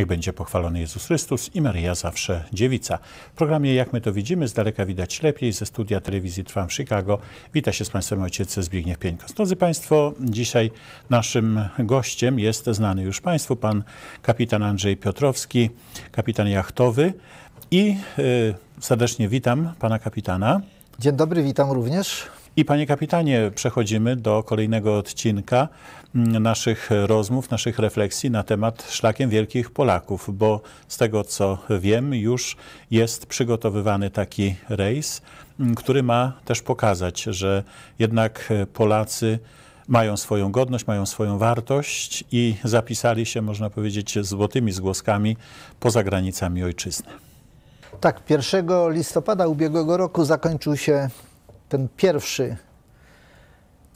Niech będzie pochwalony Jezus Chrystus i Maria zawsze dziewica. W programie Jak my to widzimy, z daleka widać lepiej, ze studia telewizji Trwam Chicago. Wita się z Państwem ojciec Zbigniew Pieńko. Drodzy Państwo, dzisiaj naszym gościem jest znany już Państwu pan kapitan Andrzej Piotrowski, kapitan jachtowy. I y, serdecznie witam pana kapitana. Dzień dobry, witam również. I panie kapitanie, przechodzimy do kolejnego odcinka mm, naszych rozmów, naszych refleksji na temat szlakiem wielkich Polaków, bo z tego co wiem, już jest przygotowywany taki rejs, mm, który ma też pokazać, że jednak Polacy mają swoją godność, mają swoją wartość i zapisali się, można powiedzieć, złotymi zgłoskami poza granicami ojczyzny. Tak, 1 listopada ubiegłego roku zakończył się ten pierwszy,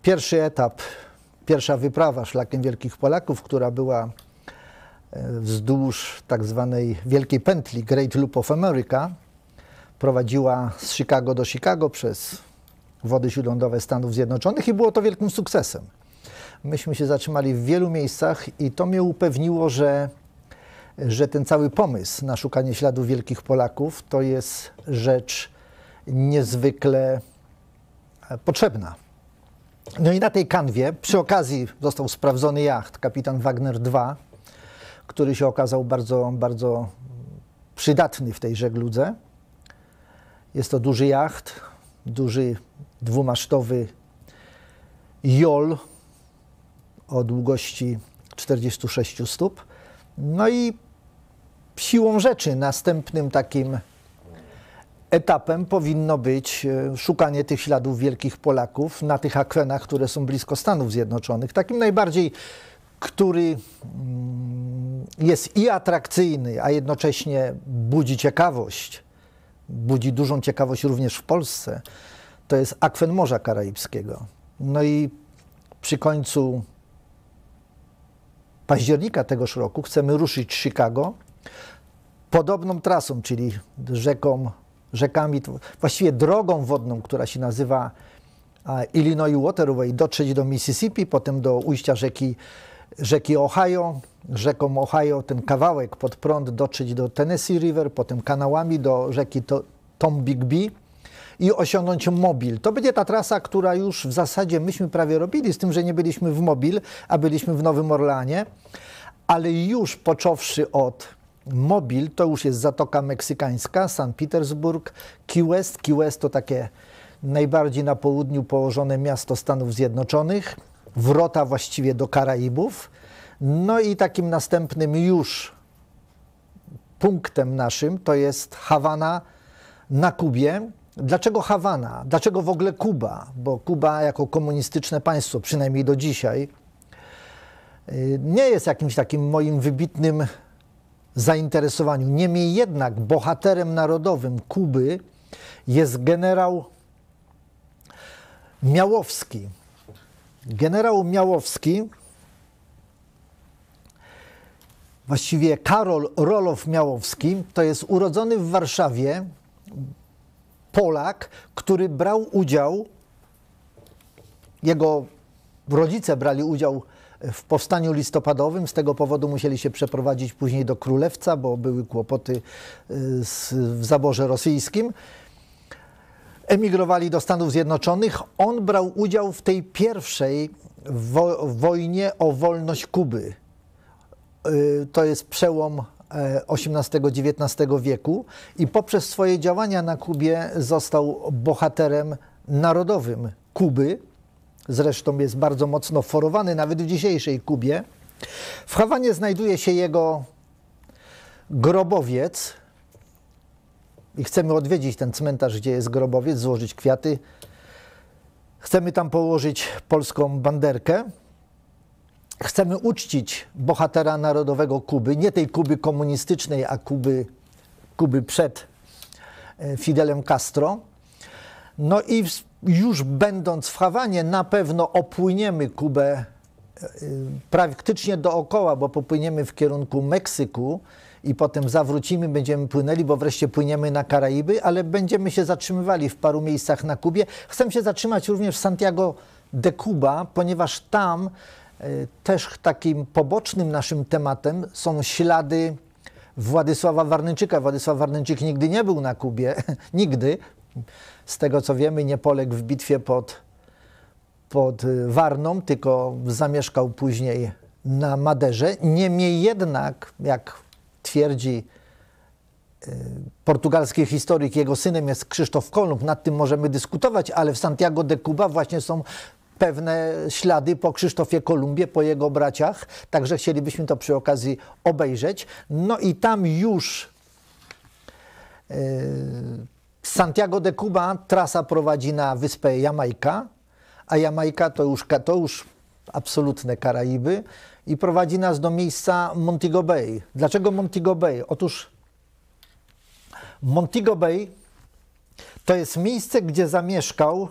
pierwszy etap, pierwsza wyprawa szlakiem Wielkich Polaków, która była e, wzdłuż tak zwanej Wielkiej Pętli, Great Loop of America, prowadziła z Chicago do Chicago przez wody śródlądowe Stanów Zjednoczonych i było to wielkim sukcesem. Myśmy się zatrzymali w wielu miejscach i to mnie upewniło, że, że ten cały pomysł na szukanie śladów wielkich Polaków to jest rzecz niezwykle E, potrzebna. No i na tej kanwie przy okazji został sprawdzony jacht kapitan Wagner II, który się okazał bardzo, bardzo przydatny w tej żegludze. Jest to duży jacht, duży dwumasztowy jol o długości 46 stóp. No i siłą rzeczy następnym takim etapem powinno być e, szukanie tych śladów wielkich Polaków na tych akwenach, które są blisko Stanów Zjednoczonych. Takim najbardziej, który mm, jest i atrakcyjny, a jednocześnie budzi ciekawość, budzi dużą ciekawość również w Polsce, to jest akwen Morza Karaibskiego. No i przy końcu października tegoż roku chcemy ruszyć z Chicago podobną trasą, czyli rzeką rzekami, właściwie drogą wodną, która się nazywa Illinois Waterway, dotrzeć do Mississippi, potem do ujścia rzeki, rzeki Ohio, rzeką Ohio ten kawałek pod prąd dotrzeć do Tennessee River, potem kanałami do rzeki to, Tombigbee i osiągnąć mobil. To będzie ta trasa, która już w zasadzie myśmy prawie robili, z tym, że nie byliśmy w mobil, a byliśmy w Nowym Orleanie, ale już począwszy od Mobil to już jest Zatoka Meksykańska, San Petersburg, Key West. Key West to takie najbardziej na południu położone miasto Stanów Zjednoczonych, wrota właściwie do Karaibów. No i takim następnym już punktem naszym to jest Hawana na Kubie. Dlaczego Hawana? Dlaczego w ogóle Kuba? Bo Kuba jako komunistyczne państwo, przynajmniej do dzisiaj, y, nie jest jakimś takim moim wybitnym zainteresowaniu. Niemniej jednak bohaterem narodowym Kuby jest generał Miałowski. Generał Miałowski, właściwie Karol Rolow Miałowski, to jest urodzony w Warszawie Polak, który brał udział, jego rodzice brali udział w powstaniu listopadowym. Z tego powodu musieli się przeprowadzić później do Królewca, bo były kłopoty y, z, w zaborze rosyjskim. Emigrowali do Stanów Zjednoczonych. On brał udział w tej pierwszej wo wojnie o wolność Kuby. Y, to jest przełom XVIII-XIX e, wieku i poprzez swoje działania na Kubie został bohaterem narodowym Kuby zresztą jest bardzo mocno forowany nawet w dzisiejszej Kubie. W Hawanie znajduje się jego grobowiec i chcemy odwiedzić ten cmentarz, gdzie jest grobowiec, złożyć kwiaty. Chcemy tam położyć polską banderkę. Chcemy uczcić bohatera narodowego Kuby, nie tej Kuby komunistycznej, a Kuby, Kuby przed e, Fidelem Castro. No i już będąc w Hawanie, na pewno opłyniemy Kubę e, e, praktycznie dookoła, bo popłyniemy w kierunku Meksyku i potem zawrócimy, będziemy płynęli, bo wreszcie płyniemy na Karaiby, ale będziemy się zatrzymywali w paru miejscach na Kubie. Chcę się zatrzymać również w Santiago de Cuba, ponieważ tam e, też takim pobocznym naszym tematem są ślady Władysława Warnyczyka. Władysław Warnyczyk nigdy nie był na Kubie, nigdy, z tego co wiemy, nie poległ w bitwie pod, pod y, Warną, tylko zamieszkał później na Maderze. Niemniej jednak, jak twierdzi y, portugalski historyk, jego synem jest Krzysztof Kolumb, nad tym możemy dyskutować, ale w Santiago de Cuba właśnie są pewne ślady po Krzysztofie Kolumbie, po jego braciach, także chcielibyśmy to przy okazji obejrzeć. No i tam już y, z Santiago de Cuba trasa prowadzi na wyspę Jamajka, a Jamajka to już, to już absolutne Karaiby i prowadzi nas do miejsca Montego Bay. Dlaczego Montego Bay? Otóż Montego Bay to jest miejsce, gdzie zamieszkał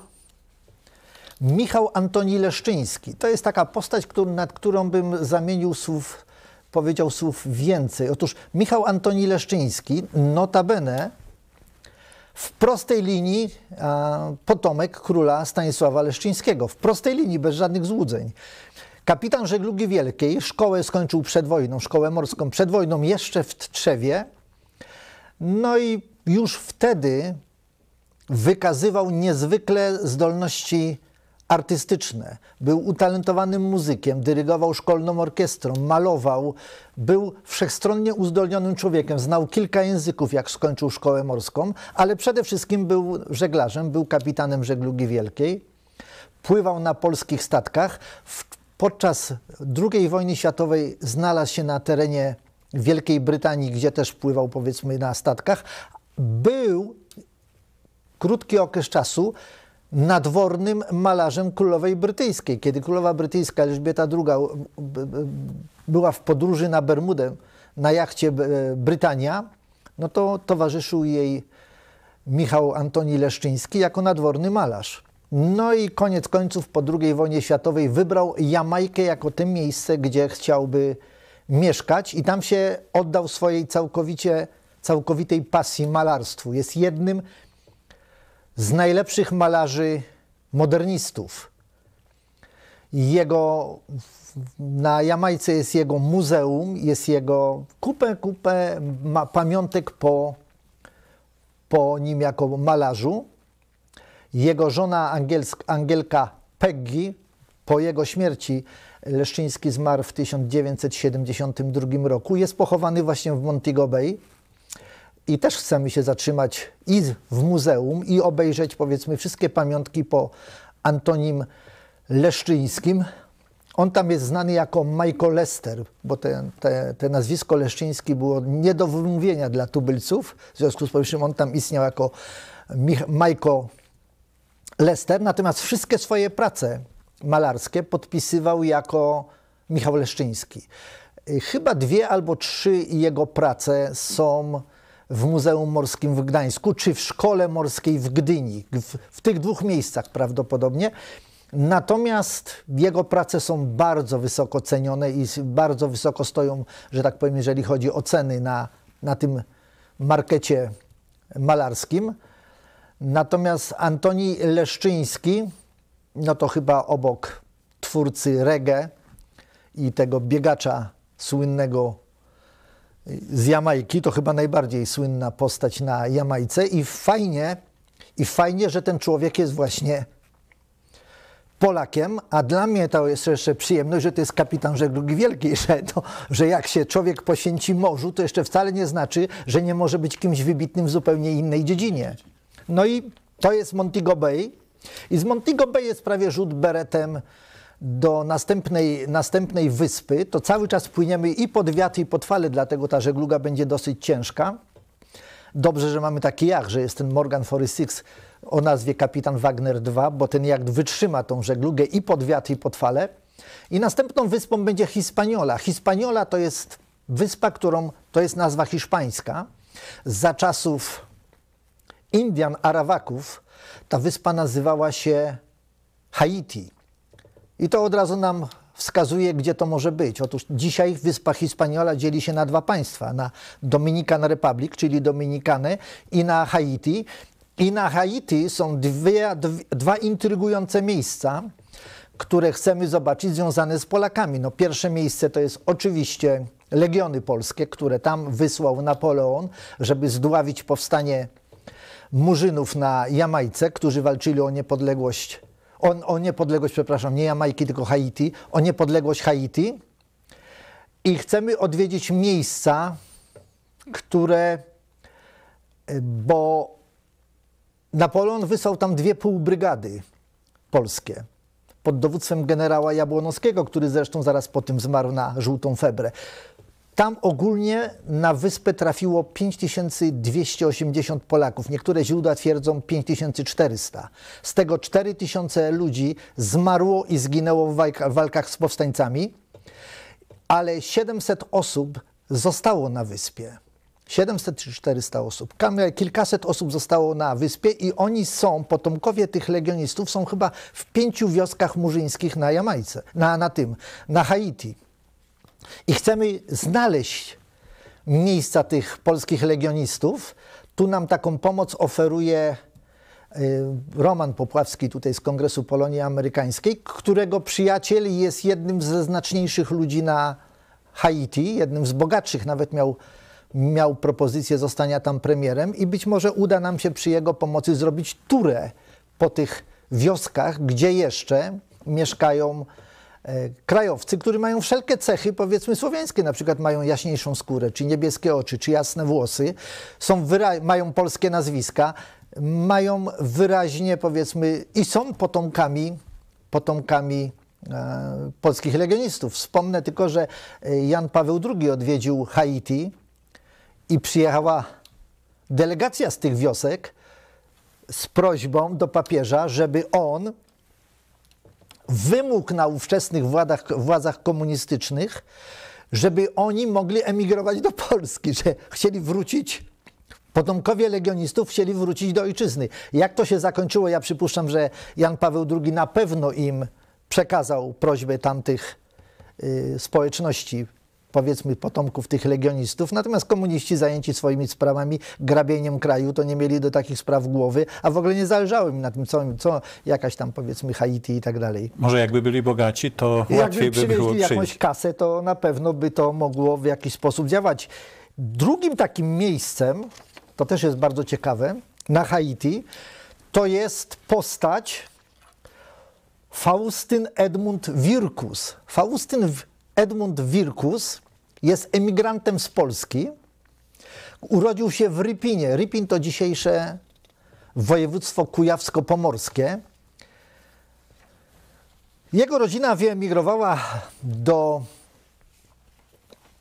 Michał Antoni Leszczyński. To jest taka postać, który, nad którą bym zamienił słów, powiedział słów więcej. Otóż Michał Antoni Leszczyński, notabene, w prostej linii potomek króla Stanisława Leszczyńskiego. W prostej linii, bez żadnych złudzeń. Kapitan żeglugi wielkiej szkołę skończył przed wojną, szkołę morską przed wojną, jeszcze w Tczewie. No i już wtedy wykazywał niezwykle zdolności artystyczne. Był utalentowanym muzykiem, dyrygował szkolną orkiestrą, malował, był wszechstronnie uzdolnionym człowiekiem, znał kilka języków, jak skończył szkołę morską, ale przede wszystkim był żeglarzem, był kapitanem żeglugi wielkiej, pływał na polskich statkach. Podczas II wojny światowej znalazł się na terenie Wielkiej Brytanii, gdzie też pływał powiedzmy na statkach. Był krótki okres czasu nadwornym malarzem królowej brytyjskiej. Kiedy królowa brytyjska Elżbieta II e, była w podróży na Bermudę na jachcie e, Brytania, no to towarzyszył jej Michał Antoni Leszczyński jako nadworny malarz. No i koniec końców po II wojnie światowej wybrał Jamajkę jako to miejsce, gdzie chciałby mieszkać i tam się oddał swojej całkowicie, całkowitej pasji malarstwu. Jest jednym z najlepszych malarzy modernistów. Jego, na Jamajce jest jego muzeum, jest jego kupę, kupę ma pamiątek po, po nim jako malarzu. Jego żona angielsk, Angielka Peggy po jego śmierci Leszczyński zmarł w 1972 roku. Jest pochowany właśnie w Montego Bay i też chcemy się zatrzymać i w muzeum i obejrzeć powiedzmy wszystkie pamiątki po Antonim Leszczyńskim. On tam jest znany jako Michael Lester, bo te, te, te nazwisko Leszczyński było nie do wymówienia dla tubylców. W związku z powyższym on tam istniał jako Mich Michael Lester, natomiast wszystkie swoje prace malarskie podpisywał jako Michał Leszczyński. Y, chyba dwie albo trzy jego prace są w Muzeum Morskim w Gdańsku, czy w Szkole Morskiej w Gdyni. W, w tych dwóch miejscach prawdopodobnie. Natomiast jego prace są bardzo wysoko cenione i bardzo wysoko stoją, że tak powiem, jeżeli chodzi o ceny na, na tym markecie malarskim. Natomiast Antoni Leszczyński, no to chyba obok twórcy reggae i tego biegacza słynnego z Jamajki, to chyba najbardziej słynna postać na Jamajce i fajnie, i fajnie, że ten człowiek jest właśnie Polakiem, a dla mnie to jest jeszcze przyjemność, że to jest kapitan żeglugi wielkiej, że, to, że jak się człowiek poświęci morzu, to jeszcze wcale nie znaczy, że nie może być kimś wybitnym w zupełnie innej dziedzinie. No i to jest Montego Bay. I z Montego Bay jest prawie rzut beretem do następnej, następnej wyspy, to cały czas płyniemy i pod wiatr, i pod fale, dlatego ta żegluga będzie dosyć ciężka. Dobrze, że mamy taki jacht, że jest ten Morgan 46 o nazwie Kapitan Wagner 2, bo ten jacht wytrzyma tą żeglugę i pod wiatr, i pod fale. I następną wyspą będzie Hispaniola. Hispaniola to jest wyspa, którą to jest nazwa hiszpańska. Za czasów Indian Arawaków ta wyspa nazywała się Haiti. I to od razu nam wskazuje, gdzie to może być. Otóż dzisiaj Wyspa Hispaniola dzieli się na dwa państwa, na Dominican Republic, czyli Dominikanę i na Haiti. I na Haiti są dwie, dwie, dwa intrygujące miejsca, które chcemy zobaczyć związane z Polakami. No, pierwsze miejsce to jest oczywiście legiony polskie, które tam wysłał Napoleon, żeby zdławić powstanie Murzynów na Jamajce, którzy walczyli o niepodległość o, o niepodległość, przepraszam, nie Jamajki, tylko Haiti, o niepodległość Haiti. I chcemy odwiedzić miejsca, które, y, bo Napoleon wysłał tam dwie półbrygady polskie pod dowództwem generała Jabłonowskiego, który zresztą zaraz po tym zmarł na żółtą febrę. Tam ogólnie na wyspę trafiło 5280 Polaków. Niektóre źródła twierdzą 5400. Z tego 4000 ludzi zmarło i zginęło w walkach z powstańcami, ale 700 osób zostało na wyspie. 700 czy 400 osób. Kilkaset osób zostało na wyspie i oni są, potomkowie tych legionistów, są chyba w pięciu wioskach murzyńskich na Jamajce, na, na tym, na Haiti. I chcemy znaleźć miejsca tych polskich legionistów. Tu nam taką pomoc oferuje y, Roman Popławski tutaj z Kongresu Polonii Amerykańskiej, którego przyjaciel jest jednym ze znaczniejszych ludzi na Haiti, jednym z bogatszych, nawet miał, miał propozycję zostania tam premierem i być może uda nam się przy jego pomocy zrobić turę po tych wioskach, gdzie jeszcze mieszkają E, krajowcy, którzy mają wszelkie cechy, powiedzmy słowiańskie, na przykład mają jaśniejszą skórę, czy niebieskie oczy, czy jasne włosy, są mają polskie nazwiska, mają wyraźnie, powiedzmy, i są potomkami, potomkami e, polskich legionistów. Wspomnę tylko, że e, Jan Paweł II odwiedził Haiti i przyjechała delegacja z tych wiosek z prośbą do papieża, żeby on wymóg na ówczesnych władach, władzach komunistycznych, żeby oni mogli emigrować do Polski, że chcieli wrócić Potomkowie legionistów chcieli wrócić do ojczyzny. Jak to się zakończyło? Ja przypuszczam, że Jan Paweł II na pewno im przekazał prośbę tamtych y, społeczności powiedzmy potomków tych legionistów, natomiast komuniści zajęci swoimi sprawami, grabieniem kraju, to nie mieli do takich spraw głowy, a w ogóle nie zależało im na tym, co, co jakaś tam powiedzmy Haiti i tak dalej. Może jakby byli bogaci, to I łatwiej by było przyjść. jakąś kasę, to na pewno by to mogło w jakiś sposób działać. Drugim takim miejscem, to też jest bardzo ciekawe, na Haiti, to jest postać Faustyn Edmund Wirkus. Faustyn Edmund Wirkus jest emigrantem z Polski. Urodził się w Ripinie. Ripin to dzisiejsze województwo kujawsko-pomorskie. Jego rodzina wyemigrowała do,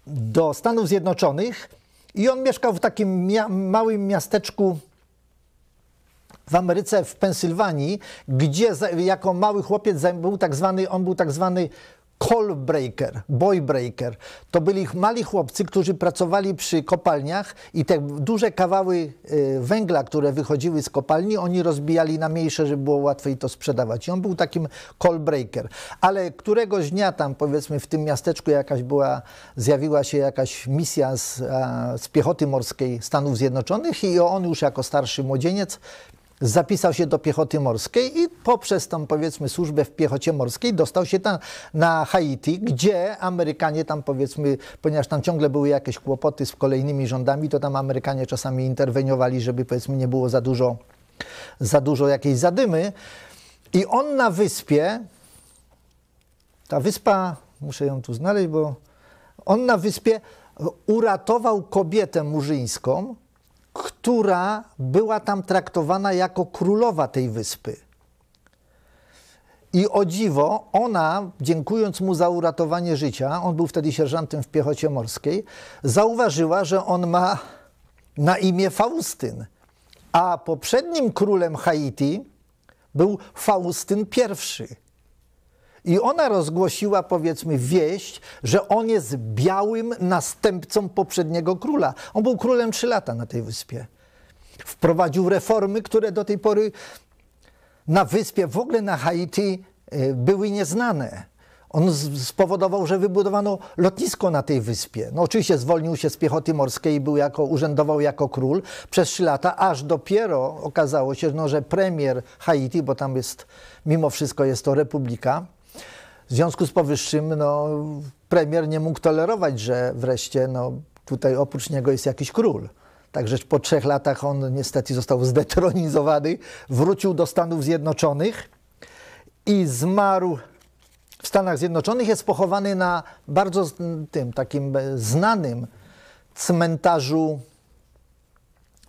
do Stanów Zjednoczonych i on mieszkał w takim mia małym miasteczku w Ameryce, w Pensylwanii, gdzie jako mały chłopiec był tak zwany, on był tak zwany call breaker, boy breaker. To byli mali chłopcy, którzy pracowali przy kopalniach i te duże kawały y, węgla, które wychodziły z kopalni, oni rozbijali na mniejsze, żeby było łatwiej to sprzedawać. I on był takim call breaker. Ale któregoś dnia tam, powiedzmy, w tym miasteczku jakaś była, zjawiła się jakaś misja z, z piechoty morskiej Stanów Zjednoczonych i on już jako starszy młodzieniec zapisał się do piechoty morskiej i poprzez tą powiedzmy służbę w piechocie morskiej dostał się tam na Haiti, gdzie Amerykanie tam powiedzmy, ponieważ tam ciągle były jakieś kłopoty z kolejnymi rządami, to tam Amerykanie czasami interweniowali, żeby powiedzmy nie było za dużo, za dużo jakiejś zadymy. I on na wyspie, ta wyspa, muszę ją tu znaleźć, bo on na wyspie uratował kobietę murzyńską, która była tam traktowana jako królowa tej wyspy. I o dziwo, ona, dziękując mu za uratowanie życia, on był wtedy sierżantem w piechocie morskiej, zauważyła, że on ma na imię Faustyn. A poprzednim królem Haiti był Faustyn I. I ona rozgłosiła, powiedzmy, wieść, że on jest białym następcą poprzedniego króla. On był królem trzy lata na tej wyspie. Wprowadził reformy, które do tej pory na wyspie, w ogóle na Haiti, e, były nieznane. On spowodował, że wybudowano lotnisko na tej wyspie. No oczywiście zwolnił się z piechoty morskiej i był jako, urzędował jako król przez trzy lata, aż dopiero okazało się, no, że premier Haiti, bo tam jest, mimo wszystko jest to republika, w związku z powyższym no, premier nie mógł tolerować, że wreszcie no, tutaj oprócz niego jest jakiś król. Także po trzech latach on niestety został zdetronizowany, wrócił do Stanów Zjednoczonych i zmarł w Stanach Zjednoczonych. Jest pochowany na bardzo tym takim e, znanym cmentarzu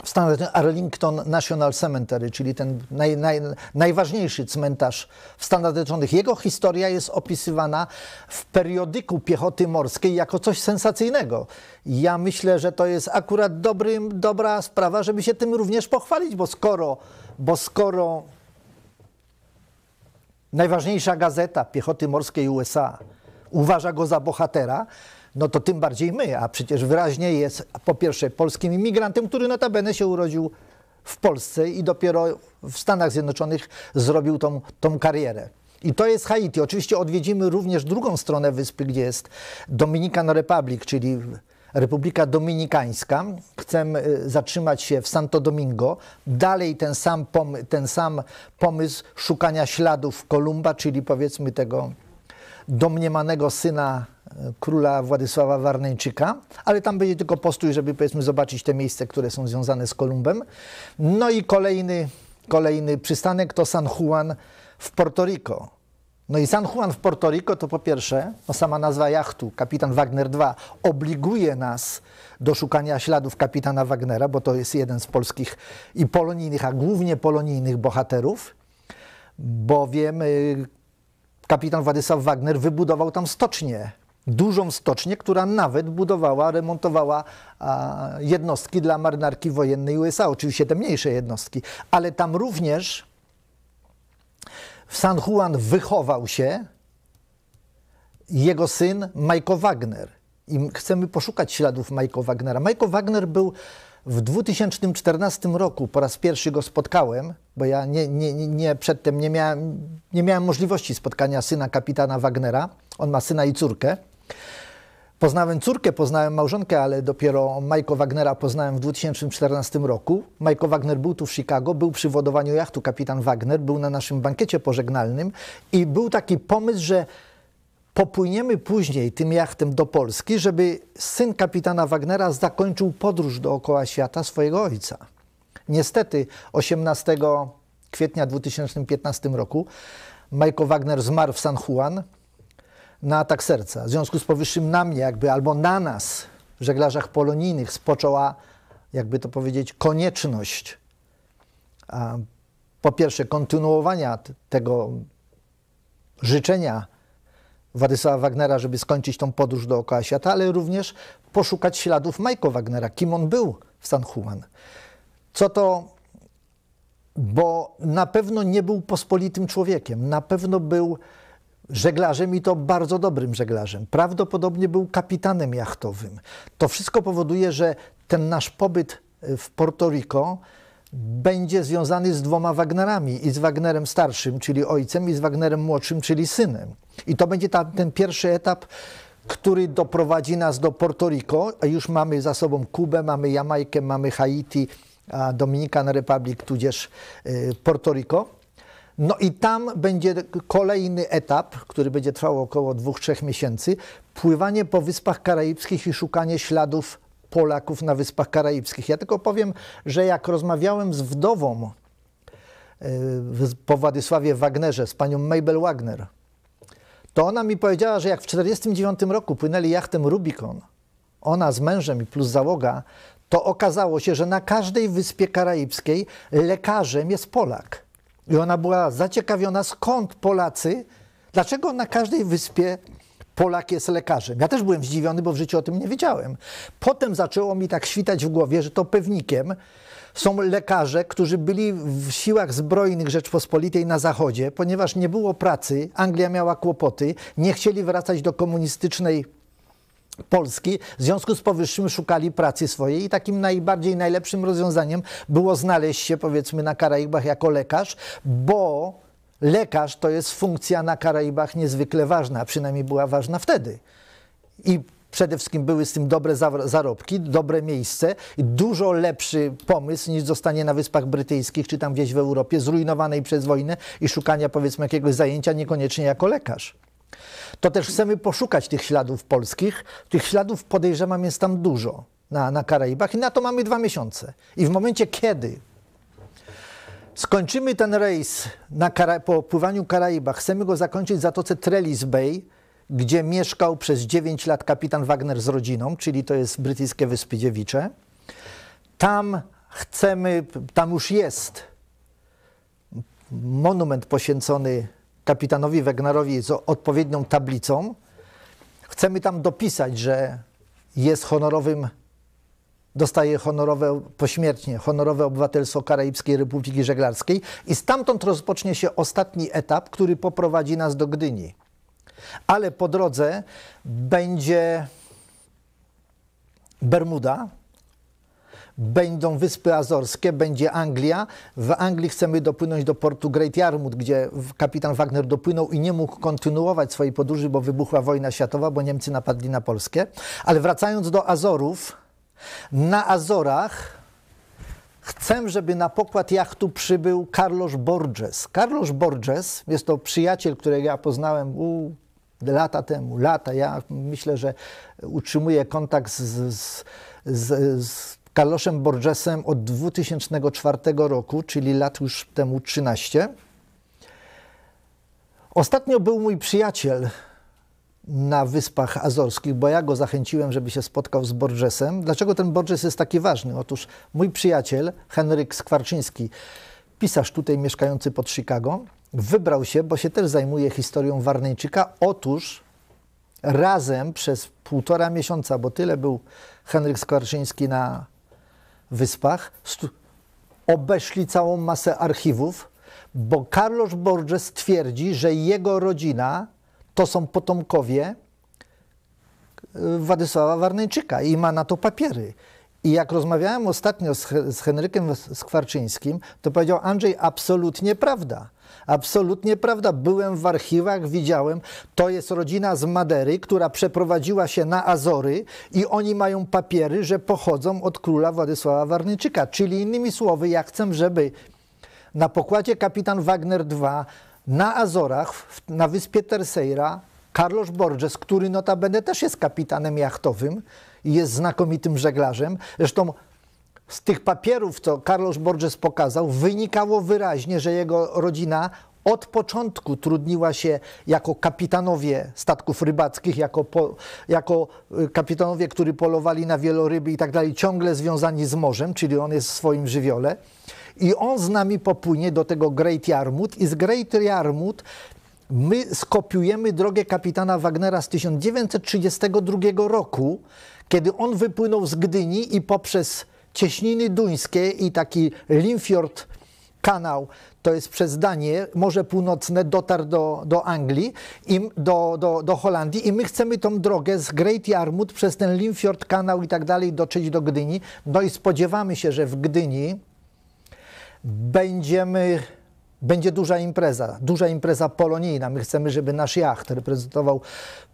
Stanie Arlington National Cemetery, czyli ten naj, naj, najważniejszy cmentarz w Stanach Zjednoczonych. Jego historia jest opisywana w periodyku piechoty morskiej jako coś sensacyjnego. Ja myślę, że to jest akurat dobry, dobra sprawa, żeby się tym również pochwalić, bo skoro, bo skoro najważniejsza gazeta piechoty morskiej USA uważa go za bohatera, no to tym bardziej my, a przecież wyraźnie jest po pierwsze polskim imigrantem, który notabene się urodził w Polsce i dopiero w Stanach Zjednoczonych zrobił tą, tą karierę. I to jest Haiti. Oczywiście odwiedzimy również drugą stronę wyspy, gdzie jest Dominican Republic, czyli Republika Dominikańska. Chcę y, zatrzymać się w Santo Domingo. Dalej ten sam, ten sam pomysł szukania śladów Kolumba, czyli powiedzmy tego domniemanego syna króla Władysława Warneńczyka, ale tam będzie tylko postój, żeby powiedzmy zobaczyć te miejsca, które są związane z Kolumbem. No i kolejny, kolejny przystanek to San Juan w Porto Rico. No i San Juan w Porto Rico to po pierwsze, no sama nazwa jachtu, kapitan Wagner II, obliguje nas do szukania śladów kapitana Wagnera, bo to jest jeden z polskich i polonijnych, a głównie polonijnych bohaterów, bowiem kapitan Władysław Wagner wybudował tam stocznię dużą stocznię, która nawet budowała, remontowała jednostki dla marynarki wojennej USA, oczywiście te mniejsze jednostki, ale tam również w San Juan wychował się jego syn Michael Wagner. I chcemy poszukać śladów Majko Wagnera. Michael Wagner był w 2014 roku, po raz pierwszy go spotkałem, bo ja nie, nie, nie, przedtem nie miałem, nie miałem możliwości spotkania syna kapitana Wagnera. On ma syna i córkę. Poznałem córkę, poznałem małżonkę, ale dopiero Majko Wagnera poznałem w 2014 roku. Majko Wagner był tu w Chicago, był przy wodowaniu jachtu kapitan Wagner, był na naszym bankiecie pożegnalnym i był taki pomysł, że popłyniemy później tym jachtem do Polski, żeby syn kapitana Wagnera zakończył podróż dookoła świata swojego ojca. Niestety 18 kwietnia 2015 roku Majko Wagner zmarł w San Juan na atak serca. W związku z powyższym na mnie jakby albo na nas, żeglarzach polonijnych, spoczęła, jakby to powiedzieć, konieczność a, po pierwsze kontynuowania tego życzenia Władysława Wagnera, żeby skończyć tą podróż dookoła świata, ale również poszukać śladów Majko Wagnera, kim on był w San Juan. Co to, bo na pewno nie był pospolitym człowiekiem, na pewno był żeglarzem i to bardzo dobrym żeglarzem. Prawdopodobnie był kapitanem jachtowym. To wszystko powoduje, że ten nasz pobyt e, w Porto Rico będzie związany z dwoma Wagnerami i z Wagnerem starszym, czyli ojcem, i z Wagnerem młodszym, czyli synem. I to będzie ten pierwszy etap, który doprowadzi nas do Porto Rico, a już mamy za sobą Kubę, mamy Jamajkę, mamy Haiti, Dominican Republic, tudzież e, Porto Rico. No i tam będzie kolejny etap, który będzie trwał około 2-3 miesięcy, pływanie po Wyspach Karaibskich i szukanie śladów Polaków na Wyspach Karaibskich. Ja tylko powiem, że jak rozmawiałem z wdową e, po Władysławie Wagnerze, z panią Mabel Wagner, to ona mi powiedziała, że jak w 1949 roku płynęli jachtem Rubikon, ona z mężem i plus załoga, to okazało się, że na każdej wyspie karaibskiej lekarzem jest Polak. I ona była zaciekawiona, skąd Polacy, dlaczego na każdej wyspie Polak jest lekarzem. Ja też byłem zdziwiony, bo w życiu o tym nie wiedziałem. Potem zaczęło mi tak świtać w głowie, że to pewnikiem są lekarze, którzy byli w siłach zbrojnych Rzeczpospolitej na Zachodzie, ponieważ nie było pracy, Anglia miała kłopoty, nie chcieli wracać do komunistycznej Polski. W związku z powyższym szukali pracy swojej i takim najbardziej najlepszym rozwiązaniem było znaleźć się powiedzmy na Karaibach jako lekarz, bo lekarz to jest funkcja na Karaibach niezwykle ważna, przynajmniej była ważna wtedy. I przede wszystkim były z tym dobre zarobki, dobre miejsce i dużo lepszy pomysł niż zostanie na Wyspach Brytyjskich czy tam gdzieś w Europie, zrujnowanej przez wojnę i szukania powiedzmy jakiegoś zajęcia, niekoniecznie jako lekarz to też chcemy poszukać tych śladów polskich. Tych śladów podejrzewam jest tam dużo na, na Karaibach i na to mamy dwa miesiące. I w momencie, kiedy skończymy ten rejs Kara po opływaniu Karaibach, chcemy go zakończyć w zatoce Trellis Bay, gdzie mieszkał przez 9 lat kapitan Wagner z rodziną, czyli to jest brytyjskie Wyspy Dziewicze. Tam chcemy, tam już jest monument poświęcony kapitanowi Wegnerowi z odpowiednią tablicą. Chcemy tam dopisać, że jest honorowym, dostaje honorowe, pośmiertnie, honorowe obywatelstwo Karaibskiej Republiki Żeglarskiej i stamtąd rozpocznie się ostatni etap, który poprowadzi nas do Gdyni. Ale po drodze będzie Bermuda, będą Wyspy Azorskie, będzie Anglia. W Anglii chcemy dopłynąć do portu Great Yarmouth, gdzie kapitan Wagner dopłynął i nie mógł kontynuować swojej podróży, bo wybuchła wojna światowa, bo Niemcy napadli na Polskę. Ale wracając do Azorów, na Azorach chcę, żeby na pokład jachtu przybył Carlos Borges. Carlos Borges jest to przyjaciel, którego ja poznałem u lata temu, lata. Ja myślę, że utrzymuję kontakt z, z, z, z Kaloszem Borgesem od 2004 roku, czyli lat już temu 13. Ostatnio był mój przyjaciel na Wyspach Azorskich, bo ja go zachęciłem, żeby się spotkał z Borgesem. Dlaczego ten Borges jest taki ważny? Otóż mój przyjaciel, Henryk Skwarczyński, pisarz tutaj mieszkający pod Chicago, wybrał się, bo się też zajmuje historią Warneńczyka. Otóż razem przez półtora miesiąca, bo tyle był Henryk Skwarczyński na Wyspach obeszli całą masę archiwów, bo Carlos Borges twierdzi, że jego rodzina to są potomkowie e, Władysława Warneńczyka i ma na to papiery. I jak rozmawiałem ostatnio z, z Henrykiem Skwarczyńskim, to powiedział Andrzej, absolutnie prawda. Absolutnie prawda. Byłem w archiwach, widziałem. To jest rodzina z Madery, która przeprowadziła się na Azory i oni mają papiery, że pochodzą od króla Władysława Warnyczyka. Czyli innymi słowy, ja chcę, żeby na pokładzie kapitan Wagner II na Azorach, na wyspie Terceira, Carlos Borges, który notabene też jest kapitanem jachtowym i jest znakomitym żeglarzem, zresztą z tych papierów, co Carlos Borges pokazał, wynikało wyraźnie, że jego rodzina od początku trudniła się jako kapitanowie statków rybackich, jako, po, jako y, kapitanowie, którzy polowali na wieloryby i tak dalej, ciągle związani z morzem, czyli on jest w swoim żywiole. I on z nami popłynie do tego Great Yarmouth i z Great Yarmouth my skopiujemy drogę kapitana Wagnera z 1932 roku, kiedy on wypłynął z Gdyni i poprzez Cieśniny Duńskie i taki Limfjord kanał, to jest przez Danię, Morze Północne dotarł do, do Anglii, i do, do, do Holandii i my chcemy tą drogę z Great Yarmouth przez ten Limfjord kanał i tak dalej dotrzeć do Gdyni. No i spodziewamy się, że w Gdyni będziemy będzie duża impreza, duża impreza polonijna. My chcemy, żeby nasz jacht reprezentował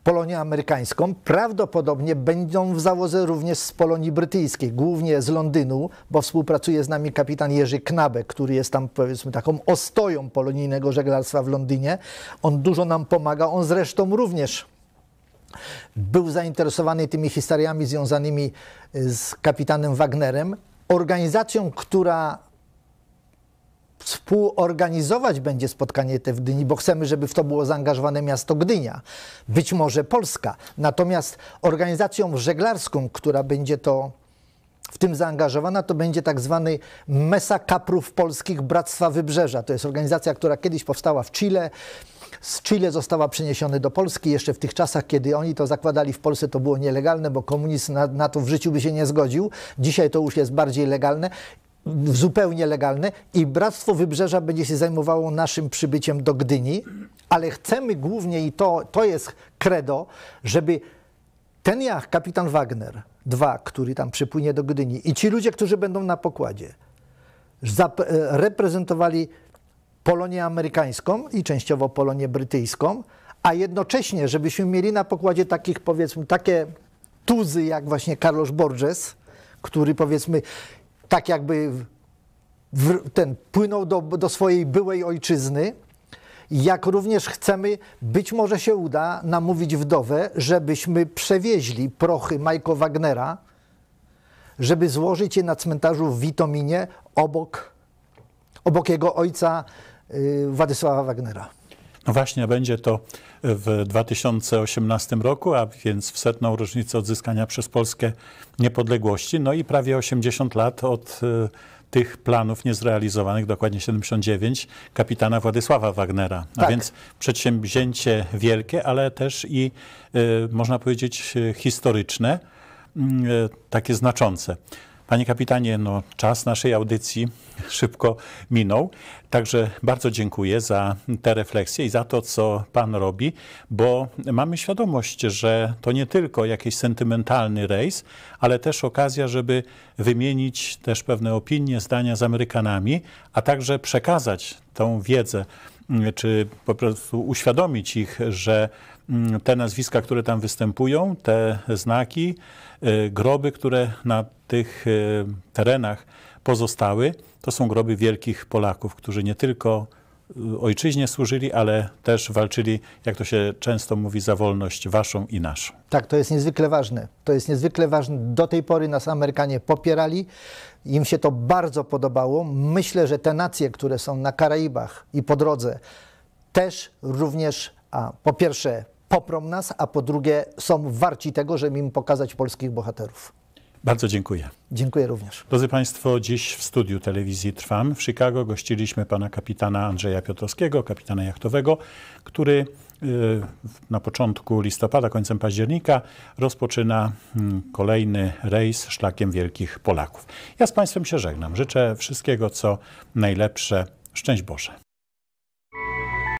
Polonię amerykańską. Prawdopodobnie będą w załodze również z Polonii brytyjskiej, głównie z Londynu, bo współpracuje z nami kapitan Jerzy Knabek, który jest tam powiedzmy taką ostoją polonijnego żeglarstwa w Londynie. On dużo nam pomaga, on zresztą również był zainteresowany tymi historiami związanymi z kapitanem Wagnerem, organizacją, która współorganizować będzie spotkanie te w Gdyni, bo chcemy, żeby w to było zaangażowane miasto Gdynia, być może Polska. Natomiast organizacją żeglarską, która będzie to w tym zaangażowana, to będzie tak zwany Mesa Kaprów Polskich Bractwa Wybrzeża. To jest organizacja, która kiedyś powstała w Chile. Z Chile została przeniesiony do Polski. Jeszcze w tych czasach, kiedy oni to zakładali w Polsce, to było nielegalne, bo komunizm na, na to w życiu by się nie zgodził. Dzisiaj to już jest bardziej legalne zupełnie legalne i Bractwo Wybrzeża będzie się zajmowało naszym przybyciem do Gdyni, ale chcemy głównie, i to, to jest credo, żeby ten jak kapitan Wagner, dwa, który tam przypłynie do Gdyni i ci ludzie, którzy będą na pokładzie, e, reprezentowali Polonię amerykańską i częściowo Polonię brytyjską, a jednocześnie, żebyśmy mieli na pokładzie takich, powiedzmy, takie tuzy jak właśnie Carlos Borges, który powiedzmy tak jakby w, ten płynął do, do swojej byłej ojczyzny, jak również chcemy, być może się uda namówić wdowę, żebyśmy przewieźli prochy Majko Wagnera, żeby złożyć je na cmentarzu w Witominie obok, obok jego ojca y, Władysława Wagnera. No właśnie, będzie to w 2018 roku, a więc w setną rocznicę odzyskania przez Polskę niepodległości, no i prawie 80 lat od e, tych planów niezrealizowanych, dokładnie 79, kapitana Władysława Wagnera. A tak. więc przedsięwzięcie wielkie, ale też i e, można powiedzieć e, historyczne, mm, takie znaczące. Panie kapitanie, no, czas naszej audycji szybko minął, także bardzo dziękuję za te refleksje i za to, co Pan robi, bo mamy świadomość, że to nie tylko jakiś sentymentalny rejs, ale też okazja, żeby wymienić też pewne opinie, zdania z Amerykanami, a także przekazać tą wiedzę czy po prostu uświadomić ich, że Mm, te nazwiska, które tam występują, te znaki, y, groby, które na tych y, terenach pozostały, to są groby wielkich Polaków, którzy nie tylko y, ojczyźnie służyli, ale też walczyli, jak to się często mówi, za wolność waszą i naszą. Tak, to jest niezwykle ważne. To jest niezwykle ważne. Do tej pory nas Amerykanie popierali. Im się to bardzo podobało. Myślę, że te nacje, które są na Karaibach i po drodze, też również, a po pierwsze, poprą nas, a po drugie są warci tego, żeby im pokazać polskich bohaterów. Bardzo dziękuję. Dziękuję również. Drodzy Państwo, dziś w studiu telewizji Trwam w Chicago gościliśmy pana kapitana Andrzeja Piotrowskiego, kapitana jachtowego, który y, na początku listopada, końcem października rozpoczyna mm, kolejny rejs szlakiem Wielkich Polaków. Ja z Państwem się żegnam. Życzę wszystkiego, co najlepsze. Szczęść Boże.